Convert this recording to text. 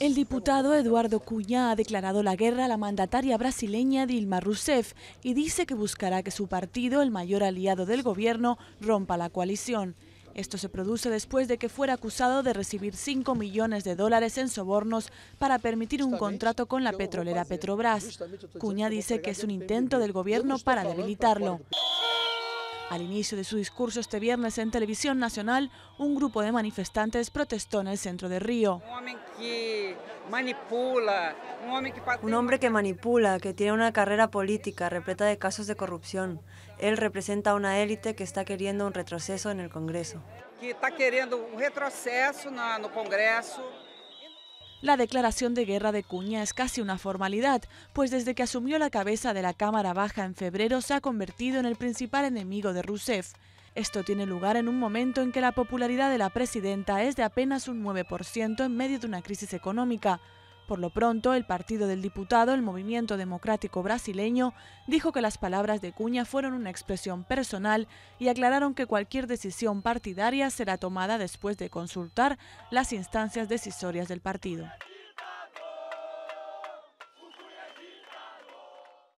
El diputado Eduardo Cuña ha declarado la guerra a la mandataria brasileña Dilma Rousseff y dice que buscará que su partido, el mayor aliado del gobierno, rompa la coalición. Esto se produce después de que fuera acusado de recibir 5 millones de dólares en sobornos para permitir un contrato con la petrolera Petrobras. Cuña dice que es un intento del gobierno para debilitarlo. Al inicio de su discurso este viernes en Televisión Nacional, un grupo de manifestantes protestó en el centro de Río. Un hombre que manipula, que tiene una carrera política repleta de casos de corrupción. Él representa a una élite que está queriendo un retroceso en el Congreso. Que está queriendo un retroceso en el Congreso. La declaración de guerra de Cuña es casi una formalidad, pues desde que asumió la cabeza de la Cámara Baja en febrero se ha convertido en el principal enemigo de Rousseff. Esto tiene lugar en un momento en que la popularidad de la presidenta es de apenas un 9% en medio de una crisis económica, por lo pronto, el partido del diputado, el Movimiento Democrático Brasileño, dijo que las palabras de Cuña fueron una expresión personal y aclararon que cualquier decisión partidaria será tomada después de consultar las instancias decisorias del partido.